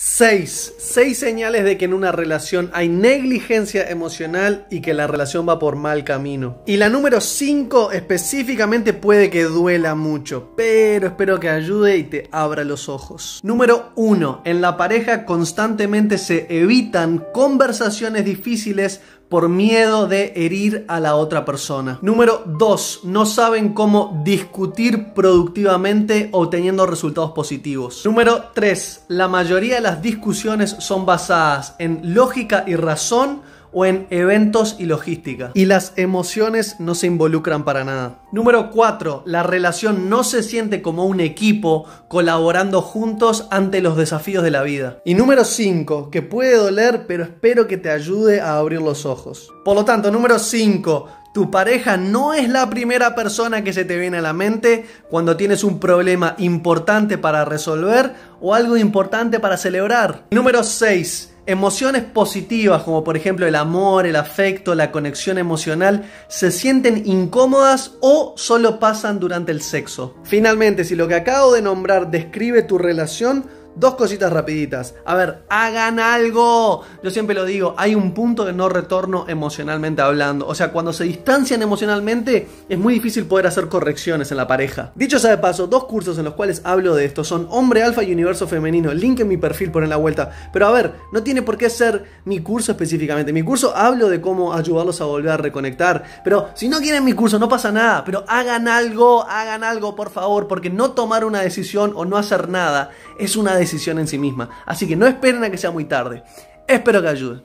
6. 6 señales de que en una relación hay negligencia emocional y que la relación va por mal camino. Y la número 5 específicamente puede que duela mucho, pero espero que ayude y te abra los ojos. Número 1. En la pareja constantemente se evitan conversaciones difíciles por miedo de herir a la otra persona. Número 2. No saben cómo discutir productivamente obteniendo resultados positivos. Número 3. La mayoría de las discusiones son basadas en lógica y razón o en eventos y logística. Y las emociones no se involucran para nada. Número 4. La relación no se siente como un equipo colaborando juntos ante los desafíos de la vida. Y número 5. Que puede doler, pero espero que te ayude a abrir los ojos. Por lo tanto, número 5. Tu pareja no es la primera persona que se te viene a la mente cuando tienes un problema importante para resolver o algo importante para celebrar. Número 6 Emociones positivas, como por ejemplo el amor, el afecto, la conexión emocional, se sienten incómodas o solo pasan durante el sexo. Finalmente, si lo que acabo de nombrar describe tu relación, Dos cositas rapiditas. A ver, hagan algo. Yo siempre lo digo, hay un punto de no retorno emocionalmente hablando. O sea, cuando se distancian emocionalmente, es muy difícil poder hacer correcciones en la pareja. Dicho sea de paso, dos cursos en los cuales hablo de esto son Hombre Alfa y Universo Femenino. Link en mi perfil, por en la vuelta. Pero a ver, no tiene por qué ser mi curso específicamente. Mi curso hablo de cómo ayudarlos a volver a reconectar. Pero si no quieren mi curso, no pasa nada. Pero hagan algo, hagan algo, por favor. Porque no tomar una decisión o no hacer nada es una decisión decisión en sí misma. Así que no esperen a que sea muy tarde. Espero que ayude.